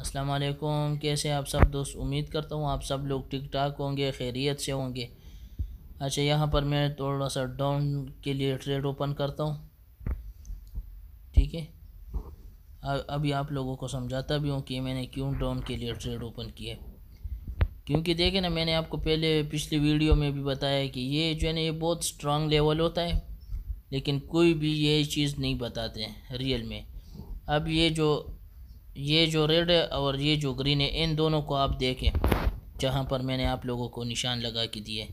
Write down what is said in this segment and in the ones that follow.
अस्सलाम वालेकुम कैसे आप सब दोस्त उम्मीद करता हूँ आप सब लोग ठीक ठाक होंगे खैरियत से होंगे अच्छा यहाँ पर मैं थोड़ा सा डाउन के लिए ट्रेड ओपन करता हूँ ठीक है अभी आप लोगों को समझाता भी हूँ कि मैंने क्यों डाउन के लिए ट्रेड ओपन किया क्योंकि देखें ना मैंने आपको पहले पिछली वीडियो में भी बताया कि ये जो है ना ये बहुत स्ट्रांग लेवल होता है लेकिन कोई भी ये चीज़ नहीं बताते हैं रियल में अब ये जो ये जो रेड है और ये जो ग्रीन है इन दोनों को आप देखें जहाँ पर मैंने आप लोगों को निशान लगा के दिए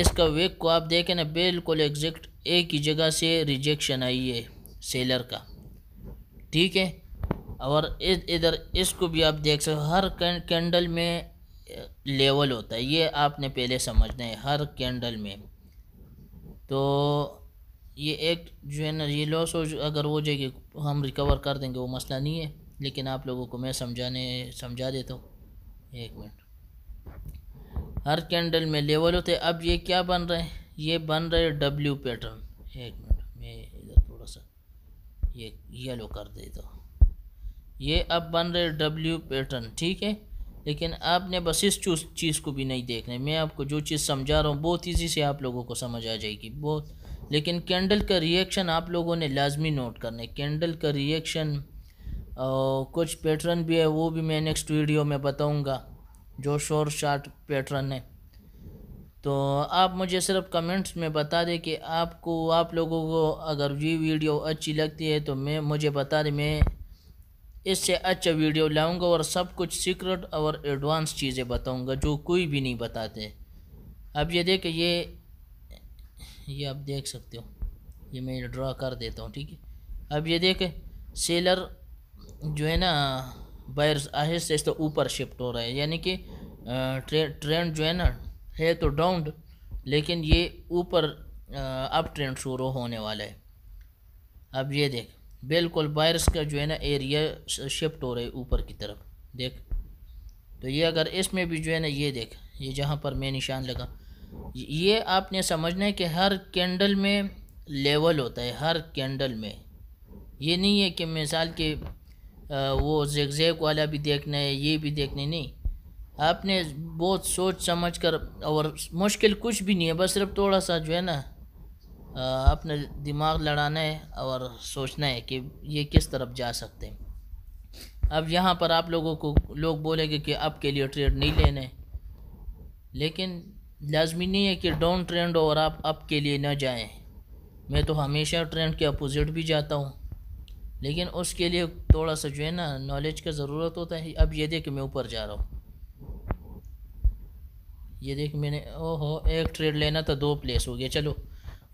इसका वेक को आप देखें ना बिल्कुल एग्जैक्ट एक ही जगह से रिजेक्शन आई है सेलर का ठीक है और इधर इसको भी आप देख सकते हर कैंडल में लेवल होता है ये आपने पहले समझना है हर कैंडल में तो ये एक जो है ना ये लॉस हो अगर हो जाएगी हम रिकवर कर देंगे वो मसला नहीं है लेकिन आप लोगों को मैं समझाने समझा देता हूँ एक मिनट हर कैंडल में लेवल होते अब ये क्या बन रहे हैं ये बन रहे डब्ल्यू पैटर्न एक मिनट मैं इधर थोड़ा सा ये येलो कर देता हूँ ये अब बन रहे डब्ल्यू पैटर्न ठीक है लेकिन आपने बस इस चीज़ को भी नहीं देखना मैं आपको जो चीज़ समझा रहा हूँ बहुत ईजी से आप लोगों को समझ आ जाएगी बहुत लेकिन कैंडल का रिएक्शन आप लोगों ने लाजमी नोट करना है कैंडल का रिएक्शन कुछ पैटर्न भी है वो भी मैं नेक्स्ट वीडियो में बताऊंगा जो शोर शार्ट पैटर्न है तो आप मुझे सिर्फ कमेंट्स में बता दें कि आपको आप लोगों को अगर ये वीडियो अच्छी लगती है तो मैं मुझे बता दें मैं इससे अच्छा वीडियो लाऊंगा और सब कुछ सीक्रेट और एडवांस चीज़ें बताऊंगा जो कोई भी नहीं बताते अब ये देखें ये ये आप देख सकते हो ये मैं ड्रा कर देता हूँ ठीक है अब ये देख सेलर जो है ना बायर आहिस्ते आहिस्ते ऊपर शिफ्ट हो रहा है यानी कि ट्रे, ट्रेंड जो है ना है तो डाउन लेकिन ये ऊपर अप ट्रेंड शुरू होने वाला है अब ये देख बिल्कुल बायर्स का जो है ना एरिया शिफ्ट हो रहा है ऊपर की तरफ देख तो ये अगर इसमें भी जो है ना ये देख ये जहाँ पर मैं निशान लगा ये आपने समझना है कि हर कैंडल में लेवल होता है हर कैंडल में ये नहीं है कि मिसाल के वो जेगजेक वाला भी देखना है ये भी देखना नहीं आपने बहुत सोच समझ कर और मुश्किल कुछ भी नहीं है बस सिर्फ थोड़ा सा जो है ना अपना दिमाग लड़ाना है और सोचना है कि ये किस तरफ जा सकते हैं अब यहाँ पर आप लोगों को लोग बोलेंगे कि आपके लिए ट्रेड नहीं लेने लेकिन लाजमी नहीं है कि डाउन ट्रेंड और आप अप के लिए ना जाएं मैं तो हमेशा ट्रेंड के अपोज़िट भी जाता हूँ लेकिन उसके लिए थोड़ा सा जो है ना नॉलेज का ज़रूरत होता है अब ये देख मैं ऊपर जा रहा हूँ ये देख मैंने ओहो एक ट्रेड लेना था दो प्लेस हो गया चलो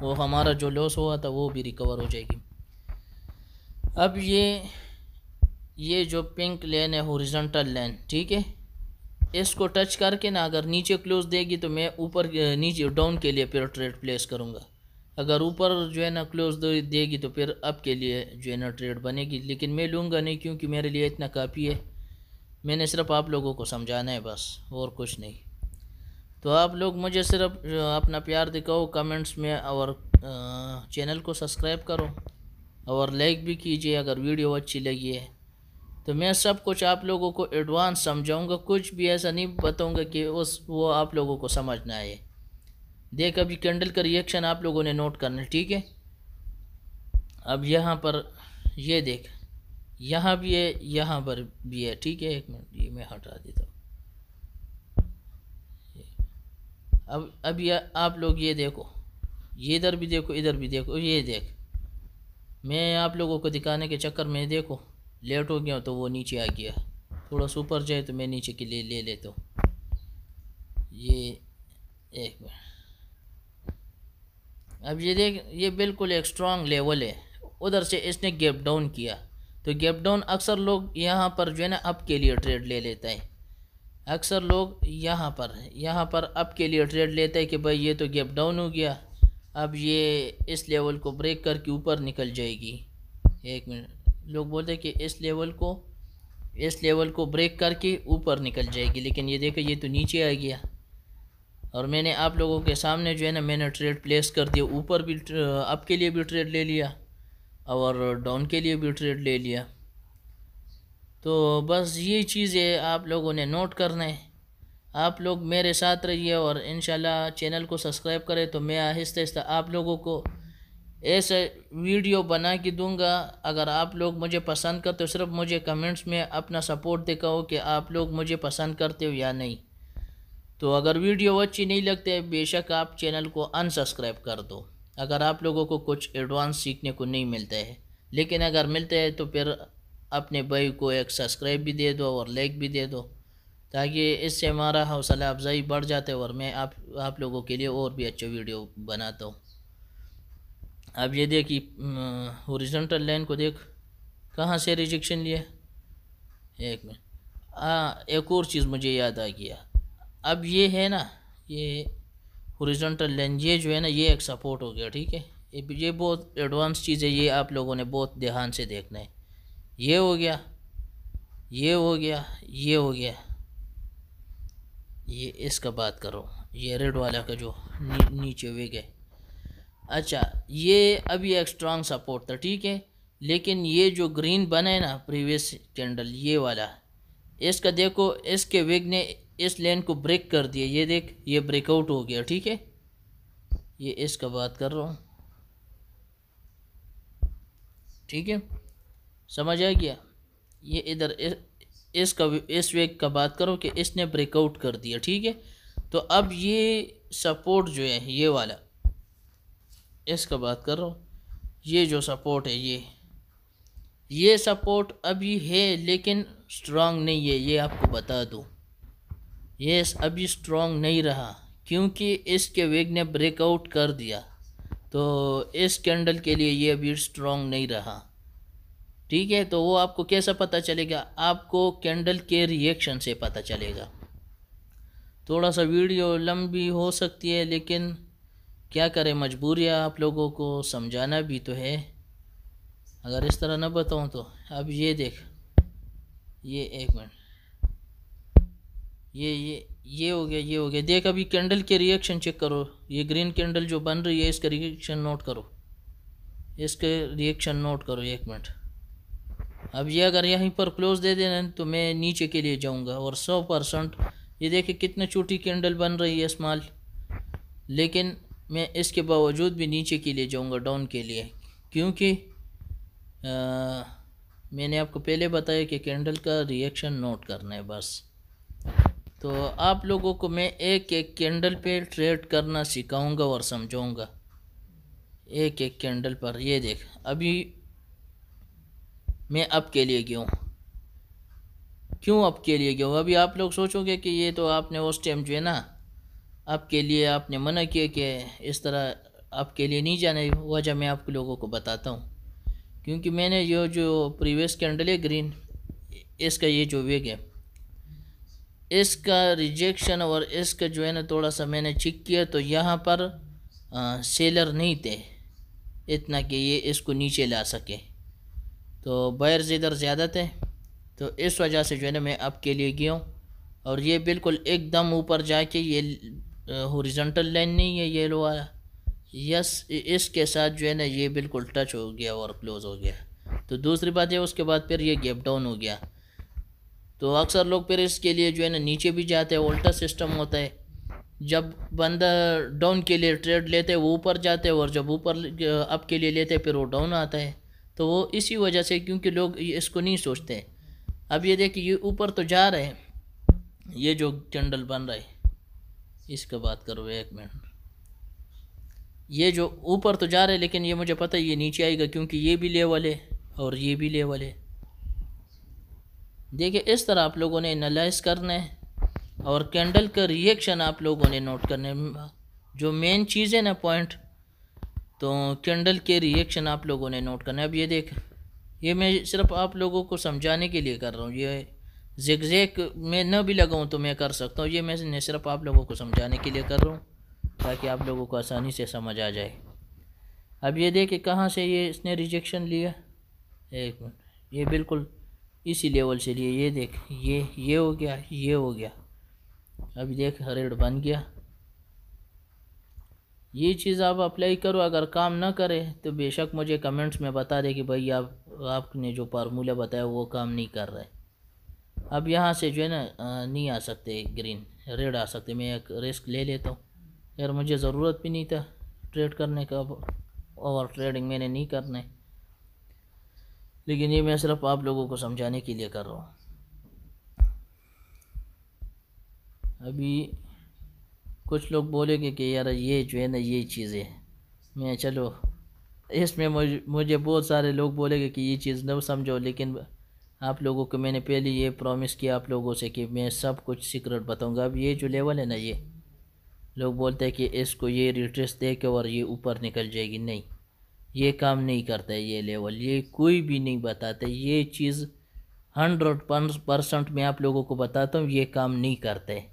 वो हमारा जो लॉस हुआ था वो भी रिकवर हो जाएगी अब ये ये जो पिंक लेन है हॉरिजॉन्टल लेन ठीक है इसको टच करके ना अगर नीचे क्लोज देगी तो मैं ऊपर नीचे डाउन के लिए ट्रेड प्लेस करूँगा अगर ऊपर जो है ना क्लोज देगी तो फिर अप के लिए जो है ना ट्रेड बनेगी लेकिन मैं लूँगा नहीं क्योंकि मेरे लिए इतना काफ़ी है मैंने सिर्फ आप लोगों को समझाना है बस और कुछ नहीं तो आप लोग मुझे सिर्फ अपना प्यार दिखाओ कमेंट्स में और चैनल को सब्सक्राइब करो और लाइक भी कीजिए अगर वीडियो अच्छी लगी है तो मैं सब कुछ आप लोगों को एडवांस समझाऊंगा कुछ भी ऐसा नहीं बताऊंगा कि उस वो आप लोगों को समझना आए देख अभी कैंडल का रिएक्शन आप लोगों ने नोट करना ठीक है अब यहाँ पर ये देख यहाँ भी है यहाँ पर भी है ठीक है एक मिनट ये मैं हटा देता हूँ अब अब आप लोग ये देखो ये इधर भी देखो इधर भी देखो ये देख मैं आप लोगों को दिखाने के चक्कर में देखो लेट हो गया तो वो नीचे आ गया थोड़ा सा ऊपर जाए तो मैं नीचे के लिए ले लेता हूँ ये एक मिनट अब ये देख ये बिल्कुल एक स्ट्रॉन्ग लेवल है उधर से इसने गैप डाउन किया तो गैप डाउन अक्सर लोग यहाँ पर जो है ना अप के लिए ट्रेड ले लेता है अक्सर लोग यहाँ पर यहाँ पर अप के लिए ट्रेड लेता है कि भाई ये तो गैप डाउन हो गया अब ये इस लेवल को ब्रेक करके ऊपर निकल जाएगी एक मिनट लोग बोलते हैं कि इस लेवल को इस लेवल को ब्रेक करके ऊपर निकल जाएगी लेकिन ये देखो ये तो नीचे आ गया और मैंने आप लोगों के सामने जो है ना मैंने ट्रेड प्लेस कर दिया ऊपर भी अप के लिए भी ट्रेड ले लिया और डाउन के लिए भी ट्रेड ले लिया तो बस ये चीज़ें आप लोगों ने नोट करना है आप लोग मेरे साथ रहिए और इन चैनल को सब्सक्राइब करें तो मैं आहिस्ता आहिस्ता आप लोगों को ऐसे वीडियो बना के दूंगा अगर आप लोग मुझे पसंद करते हो सिर्फ मुझे कमेंट्स में अपना सपोर्ट दिखाओ कि आप लोग मुझे पसंद करते हो या नहीं तो अगर वीडियो अच्छी नहीं लगते बेशक आप चैनल को अनसब्सक्राइब कर दो अगर आप लोगों को कुछ एडवांस सीखने को नहीं मिलता है लेकिन अगर मिलते हैं तो फिर अपने भाई को एक सब्सक्राइब भी दे दो और लाइक भी दे दो ताकि इससे हमारा हौसला अफजाई बढ़ जाता है और मैं आप आप लोगों के लिए और भी अच्छे वीडियो बनाता हूँ अब ये देखिए औरजेंटल लाइन को देख कहाँ से रिजेक्शन लिया एक मिनट हाँ एक और चीज़ मुझे याद आ गया अब ये है ना ये औरजेंटल लाइन ये जो है ना ये एक सपोर्ट हो गया ठीक है ये बहुत एडवांस चीज़ है ये आप लोगों ने बहुत ध्यान से देखना है ये हो गया ये हो गया ये हो गया ये इसका बात करो ये रेड वाला का जो नी, नीचे वे गए अच्छा ये अभी एक स्ट्रांग सपोर्ट था ठीक है लेकिन ये जो ग्रीन बना है ना प्रीवियस कैंडल ये वाला इसका देखो इसके विग ने इस लेन को ब्रेक कर दिया ये देख ये ब्रेकआउट हो गया ठीक है ये इसका बात कर रहा हूँ ठीक है समझ आ गया ये इधर इस, इसका इस वेग का बात करो कि इसने ब्रेकआउट कर दिया ठीक है तो अब ये सपोर्ट जो है ये वाला इसका बात कर रहा हूँ ये जो सपोर्ट है ये ये सपोर्ट अभी है लेकिन स्ट्रांग नहीं है ये आपको बता दूँ ये अभी स्ट्रांग नहीं रहा क्योंकि इसके वेग ने ब्रेकआउट कर दिया तो इस कैंडल के लिए ये अभी स्ट्रांग नहीं रहा ठीक है तो वो आपको कैसा पता चलेगा आपको कैंडल के रिएक्शन से पता चलेगा थोड़ा सा वीडियो लंबी हो सकती है लेकिन क्या करें मजबूरी है आप लोगों को समझाना भी तो है अगर इस तरह ना बताऊँ तो अब ये देख ये एक मिनट ये ये ये हो गया ये हो गया देख अभी कैंडल के रिएक्शन चेक करो ये ग्रीन कैंडल जो बन रही है इसका रिएक्शन नोट करो इसके रिएक्शन नोट करो एक मिनट अब ये अगर यहीं पर क्लोज दे देना तो मैं नीचे के लिए जाऊंगा और सौ परसेंट ये देखिए कितने छोटी कैंडल बन रही है इस्माल लेकिन मैं इसके बावजूद भी नीचे के लिए जाऊँगा डाउन के लिए क्योंकि मैंने आपको पहले बताया कि कैंडल का रिएक्शन नोट करना है बस तो आप लोगों को मैं एक एक कैंडल पे ट्रेड करना सिखाऊंगा और समझाऊंगा एक एक कैंडल पर ये देख अभी मैं अब के लिए गया क्यों अब के लिए गया अभी आप लोग सोचोगे कि ये तो आपने उस टाइम जो है ना आपके लिए आपने मना किया कि इस तरह आपके लिए नहीं जाने वजह मैं आप लोगों को बताता हूँ क्योंकि मैंने ये जो प्रीवियस कैंडल है ग्रीन इसका ये जो वेग है इसका रिजेक्शन और इसका जो है ना थोड़ा सा मैंने चेक किया तो यहाँ पर आ, सेलर नहीं थे इतना कि ये इसको नीचे ला सके तो बायर्स इधर ज़्यादा थे तो इस वजह से जो है ना मैं आपके लिए गया हूँ और ये बिल्कुल एकदम ऊपर जाके ये हॉरिजॉन्टल लाइन नहीं है ये लो आया यस इसके साथ जो है ना ये बिल्कुल टच हो गया और क्लोज़ हो गया तो दूसरी बात यह उसके बाद फिर ये गैप डाउन हो गया तो अक्सर लोग फिर इसके लिए जो है ना नीचे भी जाते हैं उल्टा सिस्टम होता है जब बंदा डाउन के लिए ट्रेड लेते हैं वो ऊपर जाते हैं और जब ऊपर अप के लिए लेते हैं फिर वो डाउन आता है तो वो इसी वजह से क्योंकि लोग इसको नहीं सोचते अब ये देखिए ये ऊपर तो जा रहे हैं ये जो कैंडल बन रहा है इसका बात करो एक मिनट ये जो ऊपर तो जा रहे लेकिन ये मुझे पता है ये नीचे आएगा क्योंकि ये भी लेवल है और ये भी लेवल है देखिए इस तरह आप लोगों ने एनालाइज करना है और कैंडल का रिएक्शन आप लोगों ने नोट करने जो मेन चीज़ है ना पॉइंट तो कैंडल के रिएक्शन आप लोगों ने नोट करना है अब ये देख ये मैं सिर्फ आप लोगों को समझाने के लिए कर रहा हूँ ये जेक में न भी लगाऊँ तो मैं कर सकता हूँ ये मैं सिर्फ आप लोगों को समझाने के लिए कर रहा हूँ ताकि आप लोगों को आसानी से समझ आ जाए अब ये देखे कहाँ से ये इसने रिजेक्शन लिया एक मिनट ये बिल्कुल इसी लेवल से लिए ये देख ये ये हो गया ये हो गया अब देख रेड बन गया ये चीज़ आप अप्लाई करो अगर काम ना करे तो बेशक मुझे कमेंट्स में बता दे कि भाई आप आपने जो फार्मूला बताया वो काम नहीं कर रहे अब यहाँ से जो है ना नहीं आ सकते ग्रीन रेड आ सकते मैं एक रिस्क ले लेता हूँ यार मुझे ज़रूरत भी नहीं था ट्रेड करने का अब ओवर ट्रेडिंग मैंने नहीं करना लेकिन ये मैं सिर्फ आप लोगों को समझाने के लिए कर रहा हूँ अभी कुछ लोग बोलेंगे कि यार ये जो है ना ये चीज़ें मैं चलो इसमें मुझे मुझे बहुत सारे लोग बोलेंगे कि ये चीज़ न समझो लेकिन आप लोगों को मैंने पहले ये प्रॉमिस किया आप लोगों से कि मैं सब कुछ सीक्रेट बताऊंगा अब ये जो लेवल है ना ये लोग बोलते हैं कि इसको ये रिट्रेस दे के और ये ऊपर निकल जाएगी नहीं ये काम नहीं करता है ये लेवल ये कोई भी नहीं बताता ये चीज़ हंड्रेड परसेंट मैं आप लोगों को बताता हूँ ये काम नहीं करते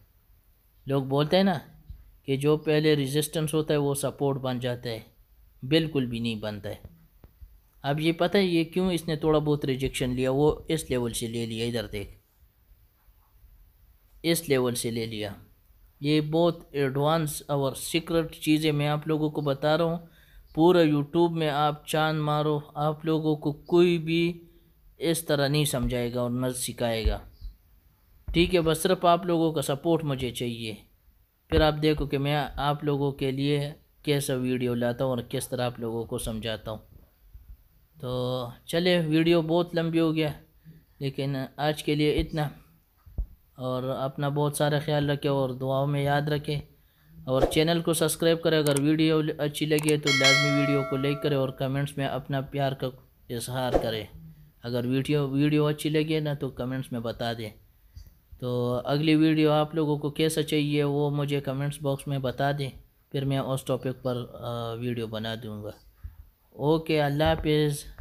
लोग बोलते हैं ना कि जो पहले रजिस्टेंस होता है वो सपोर्ट बन जाता है बिल्कुल भी नहीं बनता है अब ये पता है ये क्यों इसने थोड़ा बहुत रिजेक्शन लिया वो इस लेवल से ले लिया इधर देख इस लेवल से ले लिया ये बहुत एडवांस और सीक्रेट चीज़ें मैं आप लोगों को बता रहा हूँ पूरा यूट्यूब में आप चांद मारो आप लोगों को कोई भी इस तरह नहीं समझाएगा और न सिखाएगा ठीक है बस सिर्फ आप लोगों का सपोर्ट मुझे चाहिए फिर आप देखो कि मैं आप लोगों के लिए कैसा वीडियो लाता हूँ और किस तरह आप लोगों को समझाता हूँ तो चले वीडियो बहुत लंबी हो गया लेकिन आज के लिए इतना और अपना बहुत सारा ख्याल रखें और दुआओं में याद रखें और चैनल को सब्सक्राइब करें अगर वीडियो अच्छी लगी है तो लाजमी वीडियो को लाइक करें और कमेंट्स में अपना प्यार का इजहार करें अगर वीडियो वीडियो अच्छी लगी ना तो कमेंट्स में बता दें तो अगली वीडियो आप लोगों को कैसा चाहिए वो मुझे कमेंट्स बॉक्स में बता दें फिर मैं उस टॉपिक पर वीडियो बना दूँगा okay allah peace